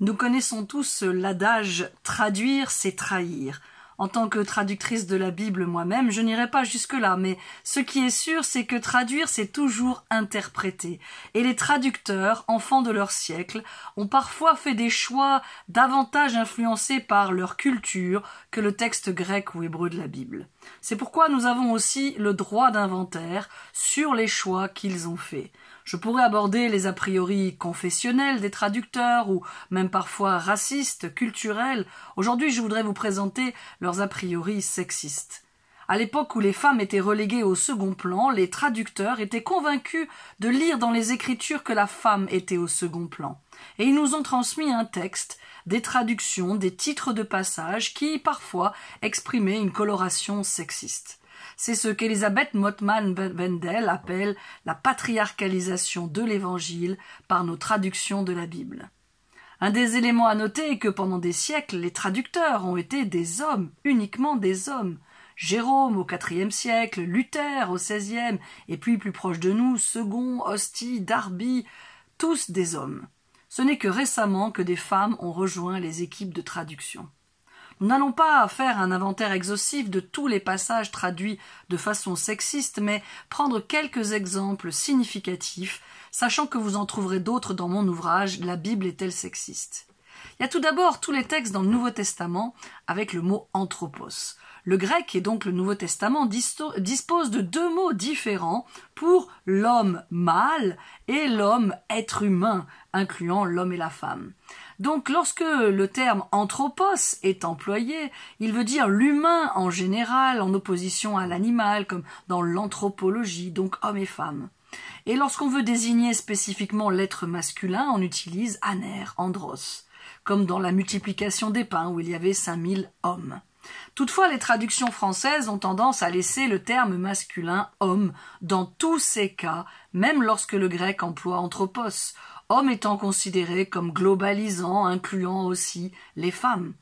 Nous connaissons tous l'adage traduire, c'est trahir. En tant que traductrice de la Bible moi-même, je n'irai pas jusque-là, mais ce qui est sûr, c'est que traduire, c'est toujours interpréter. Et les traducteurs, enfants de leur siècle, ont parfois fait des choix davantage influencés par leur culture que le texte grec ou hébreu de la Bible. C'est pourquoi nous avons aussi le droit d'inventaire sur les choix qu'ils ont faits. Je pourrais aborder les a priori confessionnels des traducteurs ou même parfois racistes, culturels. Aujourd'hui, je voudrais vous présenter leurs a priori sexistes. À l'époque où les femmes étaient reléguées au second plan, les traducteurs étaient convaincus de lire dans les Écritures que la femme était au second plan. Et ils nous ont transmis un texte, des traductions, des titres de passages qui, parfois, exprimaient une coloration sexiste. C'est ce qu'Elisabeth Motman ben- Bendel appelle la patriarcalisation de l'Évangile par nos traductions de la Bible. Un des éléments à noter est que pendant des siècles, les traducteurs ont été des hommes, uniquement des hommes. Jérôme au IVe siècle, Luther au XVIe, et puis plus proche de nous, Second, Hostie, Darby, tous des hommes. Ce n'est que récemment que des femmes ont rejoint les équipes de traduction. Nous n'allons pas faire un inventaire exhaustif de tous les passages traduits de façon sexiste, mais prendre quelques exemples significatifs, sachant que vous en trouverez d'autres dans mon ouvrage La Bible est-elle sexiste il y a tout d'abord tous les textes dans le Nouveau Testament avec le mot anthropos. Le grec et donc le Nouveau Testament disposent de deux mots différents pour l'homme mâle et l'homme être humain, incluant l'homme et la femme. Donc lorsque le terme anthropos est employé, il veut dire l'humain en général, en opposition à l'animal, comme dans l'anthropologie, donc homme et femme. Et lorsqu'on veut désigner spécifiquement l'être masculin, on utilise aner, andros, comme dans la multiplication des pins où il y avait 5000 hommes. Toutefois, les traductions françaises ont tendance à laisser le terme masculin homme dans tous ces cas, même lorsque le grec emploie anthropos, homme étant considéré comme globalisant, incluant aussi les femmes.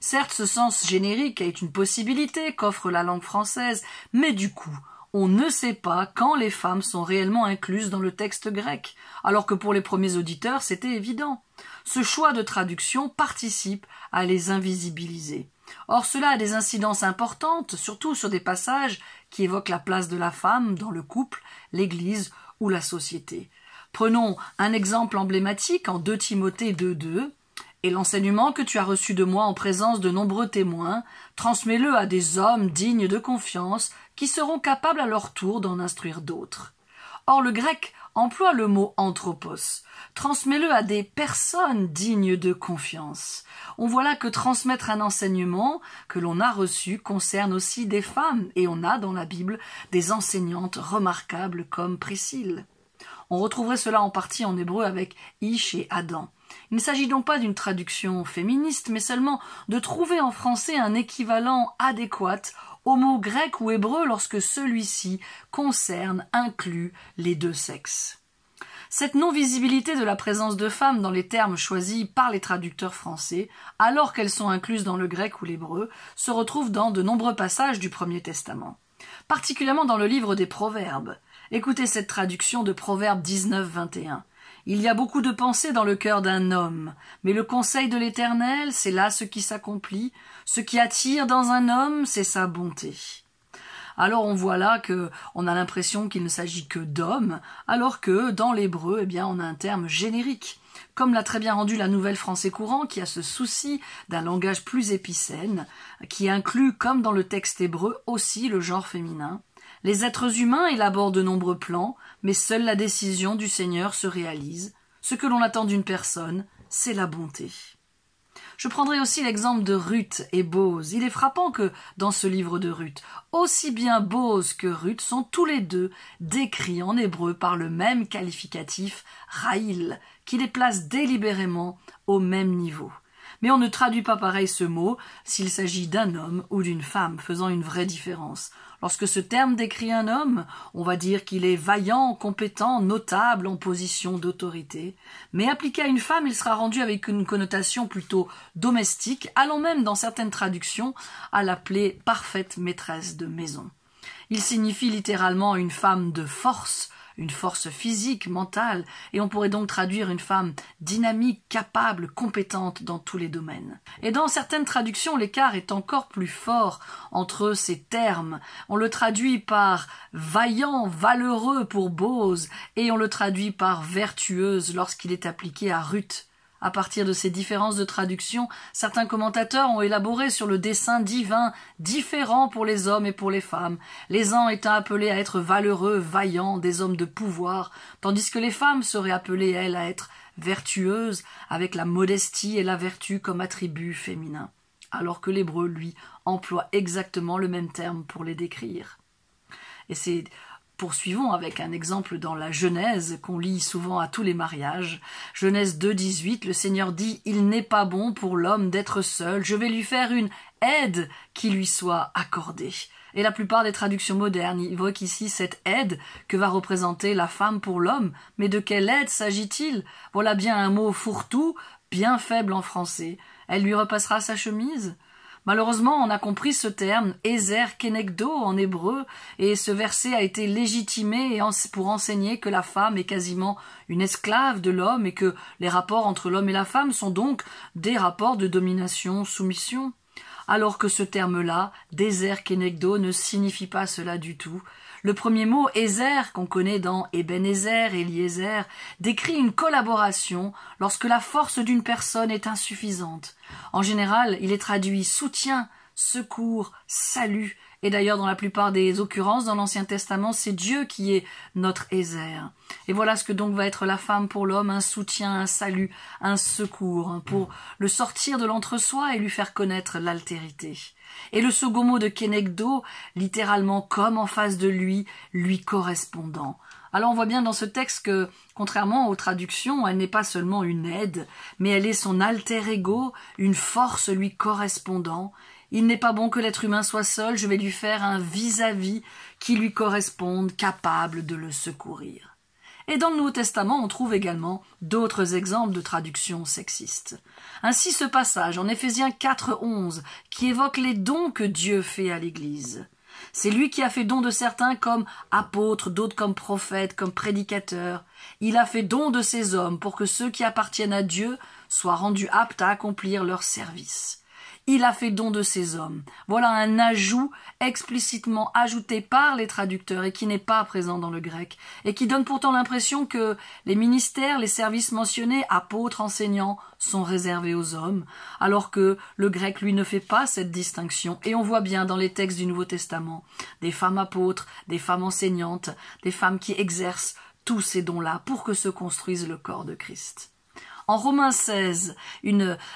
Certes, ce sens générique est une possibilité qu'offre la langue française, mais du coup, on ne sait pas quand les femmes sont réellement incluses dans le texte grec, alors que pour les premiers auditeurs c'était évident. Ce choix de traduction participe à les invisibiliser. Or cela a des incidences importantes, surtout sur des passages qui évoquent la place de la femme dans le couple, l'Église ou la société. Prenons un exemple emblématique en 2 Timothée 2.2. Et l'enseignement que tu as reçu de moi en présence de nombreux témoins, transmets-le à des hommes dignes de confiance qui seront capables à leur tour d'en instruire d'autres. Or le grec emploie le mot anthropos. Transmets-le à des personnes dignes de confiance. On voit là que transmettre un enseignement que l'on a reçu concerne aussi des femmes, et on a dans la Bible des enseignantes remarquables comme Priscille. On retrouverait cela en partie en hébreu avec Ish et Adam. Il ne s'agit donc pas d'une traduction féministe, mais seulement de trouver en français un équivalent adéquat au mot grec ou hébreu lorsque celui-ci concerne, inclut les deux sexes. Cette non-visibilité de la présence de femmes dans les termes choisis par les traducteurs français, alors qu'elles sont incluses dans le grec ou l'hébreu, se retrouve dans de nombreux passages du Premier Testament, particulièrement dans le livre des Proverbes. Écoutez cette traduction de Proverbes 19-21. Il y a beaucoup de pensées dans le cœur d'un homme, mais le conseil de l'Éternel, c'est là ce qui s'accomplit, ce qui attire dans un homme, c'est sa bonté. Alors on voit là que on a l'impression qu'il ne s'agit que d'hommes, alors que dans l'hébreu, eh bien, on a un terme générique. Comme l'a très bien rendu la Nouvelle Français courant, qui a ce souci d'un langage plus épicène, qui inclut, comme dans le texte hébreu, aussi le genre féminin, les êtres humains élaborent de nombreux plans, mais seule la décision du Seigneur se réalise. Ce que l'on attend d'une personne, c'est la bonté. Je prendrai aussi l'exemple de Ruth et Bose. Il est frappant que, dans ce livre de Ruth, aussi bien Bose que Ruth sont tous les deux décrits en hébreu par le même qualificatif Raïl, qui les place délibérément au même niveau mais on ne traduit pas pareil ce mot s'il s'agit d'un homme ou d'une femme, faisant une vraie différence. Lorsque ce terme décrit un homme, on va dire qu'il est vaillant, compétent, notable, en position d'autorité. Mais appliqué à une femme, il sera rendu avec une connotation plutôt domestique, allant même dans certaines traductions à l'appeler parfaite maîtresse de maison. Il signifie littéralement une femme de force, une force physique, mentale, et on pourrait donc traduire une femme dynamique, capable, compétente dans tous les domaines. Et dans certaines traductions, l'écart est encore plus fort entre ces termes. On le traduit par vaillant, valeureux pour Bose, et on le traduit par vertueuse lorsqu'il est appliqué à Ruth. À partir de ces différences de traduction, certains commentateurs ont élaboré sur le dessin divin différent pour les hommes et pour les femmes, les uns étant appelés à être valeureux, vaillants, des hommes de pouvoir, tandis que les femmes seraient appelées, elles, à être vertueuses, avec la modestie et la vertu comme attribut féminin alors que l'hébreu, lui, emploie exactement le même terme pour les décrire. Et c'est poursuivons avec un exemple dans la Genèse qu'on lit souvent à tous les mariages. Genèse 2,18. le Seigneur dit Il n'est pas bon pour l'homme d'être seul, je vais lui faire une aide qui lui soit accordée. Et la plupart des traductions modernes évoquent ici cette aide que va représenter la femme pour l'homme. Mais de quelle aide s'agit-il Voilà bien un mot fourre-tout, bien faible en français. Elle lui repassera sa chemise Malheureusement, on a compris ce terme Ezer Kenegdo en hébreu, et ce verset a été légitimé pour enseigner que la femme est quasiment une esclave de l'homme et que les rapports entre l'homme et la femme sont donc des rapports de domination-soumission. Alors que ce terme-là, désert kenegdo, ne signifie pas cela du tout. Le premier mot, Ézer, qu'on connaît dans et « liézer » décrit une collaboration lorsque la force d'une personne est insuffisante. En général, il est traduit soutien, secours, salut et d'ailleurs, dans la plupart des occurrences, dans l'Ancien Testament, c'est Dieu qui est notre Ézer. Et voilà ce que donc va être la femme pour l'homme, un soutien, un salut, un secours, hein, pour le sortir de l'entre-soi et lui faire connaître l'altérité. Et le second mot de Kenegdo, littéralement comme en face de lui, lui correspondant. Alors on voit bien dans ce texte que, contrairement aux traductions, elle n'est pas seulement une aide, mais elle est son alter ego, une force lui correspondant, il n'est pas bon que l'être humain soit seul, je vais lui faire un vis-à-vis qui lui corresponde, capable de le secourir. Et dans le Nouveau Testament, on trouve également d'autres exemples de traductions sexistes. Ainsi ce passage en Éphésiens 11, qui évoque les dons que Dieu fait à l'Église. C'est lui qui a fait don de certains comme apôtres, d'autres comme prophètes, comme prédicateurs. Il a fait don de ces hommes pour que ceux qui appartiennent à Dieu soient rendus aptes à accomplir leur service. Il a fait don de ses hommes. Voilà un ajout explicitement ajouté par les traducteurs et qui n'est pas présent dans le grec, et qui donne pourtant l'impression que les ministères, les services mentionnés, apôtres, enseignants, sont réservés aux hommes, alors que le grec, lui, ne fait pas cette distinction. Et on voit bien dans les textes du Nouveau Testament des femmes apôtres, des femmes enseignantes, des femmes qui exercent tous ces dons-là pour que se construise le corps de Christ. En Romains 16,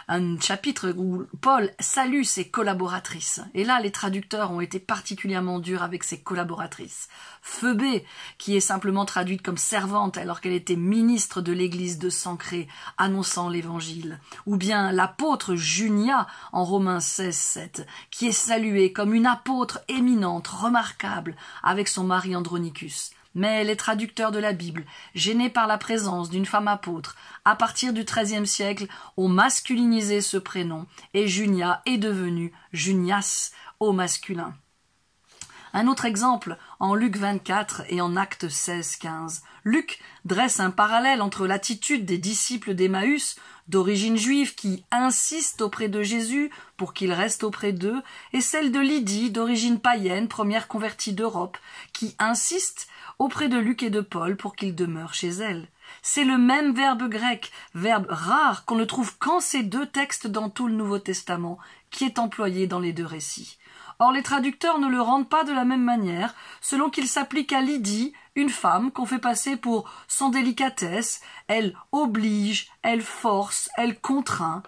un chapitre où Paul salue ses collaboratrices. Et là, les traducteurs ont été particulièrement durs avec ses collaboratrices. Phoebe, qui est simplement traduite comme servante alors qu'elle était ministre de l'église de Sancré, annonçant l'évangile. Ou bien l'apôtre Junia, en Romains 16, 7, qui est saluée comme une apôtre éminente, remarquable, avec son mari Andronicus. Mais les traducteurs de la Bible, gênés par la présence d'une femme apôtre, à partir du XIIIe siècle, ont masculinisé ce prénom et Junia est devenue Junias au masculin. Un autre exemple en Luc 24 et en Actes 16-15. Luc dresse un parallèle entre l'attitude des disciples d'Emmaüs d'origine juive qui insiste auprès de Jésus pour qu'il reste auprès d'eux, et celle de Lydie, d'origine païenne, première convertie d'Europe, qui insiste auprès de Luc et de Paul pour qu'ils demeurent chez elle. C'est le même verbe grec, verbe rare qu'on ne trouve qu'en ces deux textes dans tout le Nouveau Testament, qui est employé dans les deux récits. Or les traducteurs ne le rendent pas de la même manière, selon qu'il s'applique à Lydie, une femme qu'on fait passer pour sans délicatesse, elle oblige, elle force, elle contraint,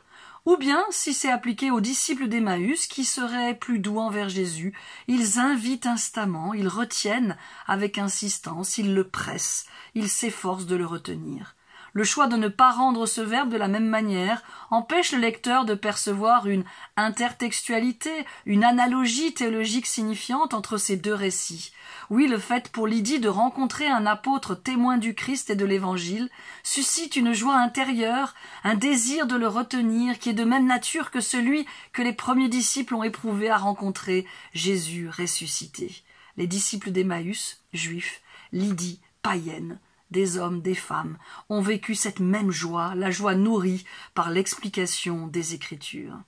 ou bien si c'est appliqué aux disciples d'Emmaüs qui seraient plus doux envers Jésus, ils invitent instamment, ils retiennent avec insistance, ils le pressent, ils s'efforcent de le retenir le choix de ne pas rendre ce verbe de la même manière empêche le lecteur de percevoir une intertextualité, une analogie théologique signifiante entre ces deux récits. Oui, le fait pour Lydie de rencontrer un apôtre témoin du Christ et de l'Évangile suscite une joie intérieure, un désir de le retenir qui est de même nature que celui que les premiers disciples ont éprouvé à rencontrer Jésus ressuscité. Les disciples d'Emmaüs, juifs, Lydie, païenne, des hommes, des femmes, ont vécu cette même joie, la joie nourrie par l'explication des Écritures.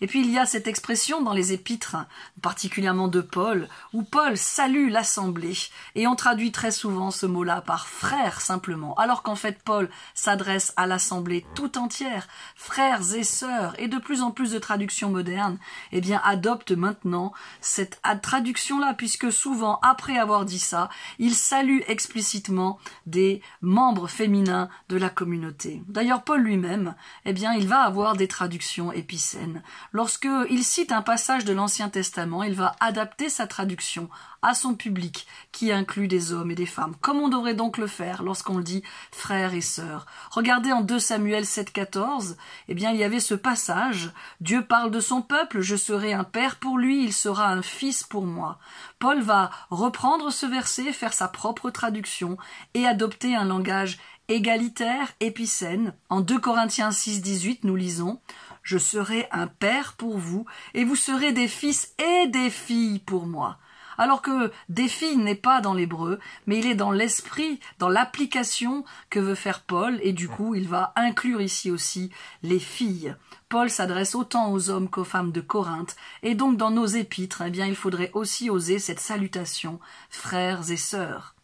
Et puis il y a cette expression dans les épîtres, particulièrement de Paul, où Paul salue l'assemblée, et on traduit très souvent ce mot-là par frère simplement, alors qu'en fait Paul s'adresse à l'assemblée tout entière, frères et sœurs, et de plus en plus de traductions modernes, eh bien adoptent maintenant cette traduction-là, puisque souvent, après avoir dit ça, il salue explicitement des membres féminins de la communauté. D'ailleurs, Paul lui-même, eh bien, il va avoir des traductions épicènes. Lorsqu'il cite un passage de l'Ancien Testament, il va adapter sa traduction à son public, qui inclut des hommes et des femmes, comme on devrait donc le faire lorsqu'on dit frères et sœurs. Regardez en 2 Samuel 7,14, eh bien, il y avait ce passage Dieu parle de son peuple, je serai un père pour lui, il sera un fils pour moi. Paul va reprendre ce verset, faire sa propre traduction et adopter un langage égalitaire, épicène. En 2 Corinthiens 6,18, nous lisons je serai un père pour vous, et vous serez des fils et des filles pour moi. Alors que des filles n'est pas dans l'hébreu, mais il est dans l'esprit, dans l'application que veut faire Paul, et du coup il va inclure ici aussi les filles. Paul s'adresse autant aux hommes qu'aux femmes de Corinthe, et donc dans nos épîtres, eh bien il faudrait aussi oser cette salutation, frères et sœurs.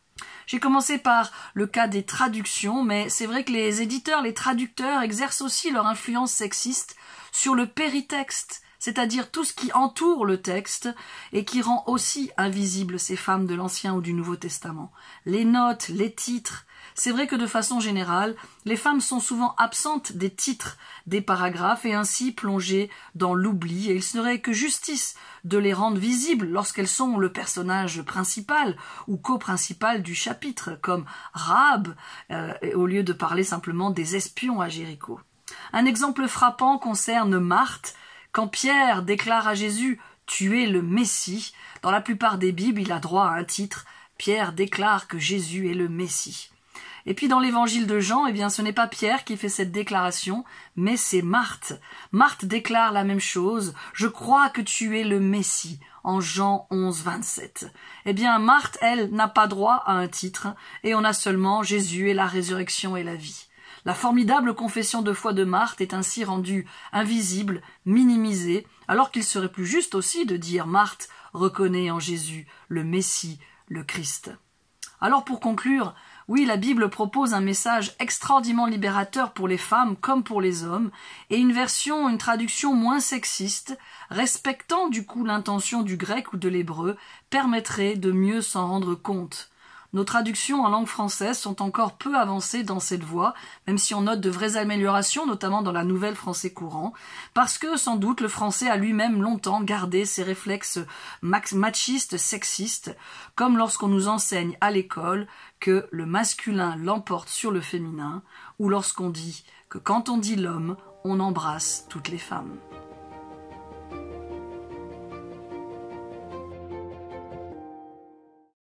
J'ai commencé par le cas des traductions, mais c'est vrai que les éditeurs, les traducteurs exercent aussi leur influence sexiste sur le péritexte, c'est-à-dire tout ce qui entoure le texte et qui rend aussi invisibles ces femmes de l'Ancien ou du Nouveau Testament. Les notes, les titres, c'est vrai que de façon générale, les femmes sont souvent absentes des titres des paragraphes et ainsi plongées dans l'oubli, et il serait que justice de les rendre visibles lorsqu'elles sont le personnage principal ou co-principal du chapitre, comme Rab, euh, au lieu de parler simplement des espions à Jéricho. Un exemple frappant concerne Marthe, quand Pierre déclare à Jésus Tu es le Messie, dans la plupart des Bibles, il a droit à un titre Pierre déclare que Jésus est le Messie. Et puis dans l'évangile de Jean, eh bien ce n'est pas Pierre qui fait cette déclaration, mais c'est Marthe. Marthe déclare la même chose, je crois que tu es le Messie en Jean 11 27. Eh bien Marthe elle n'a pas droit à un titre et on a seulement Jésus et la résurrection et la vie. La formidable confession de foi de Marthe est ainsi rendue invisible, minimisée, alors qu'il serait plus juste aussi de dire Marthe reconnaît en Jésus le Messie, le Christ. Alors pour conclure, oui, la Bible propose un message extraordinairement libérateur pour les femmes comme pour les hommes, et une version, une traduction moins sexiste, respectant du coup l'intention du grec ou de l'hébreu, permettrait de mieux s'en rendre compte nos traductions en langue française sont encore peu avancées dans cette voie, même si on note de vraies améliorations, notamment dans la nouvelle français courant, parce que sans doute le français a lui-même longtemps gardé ses réflexes machistes, sexistes, comme lorsqu'on nous enseigne à l'école que le masculin l'emporte sur le féminin, ou lorsqu'on dit que quand on dit l'homme, on embrasse toutes les femmes.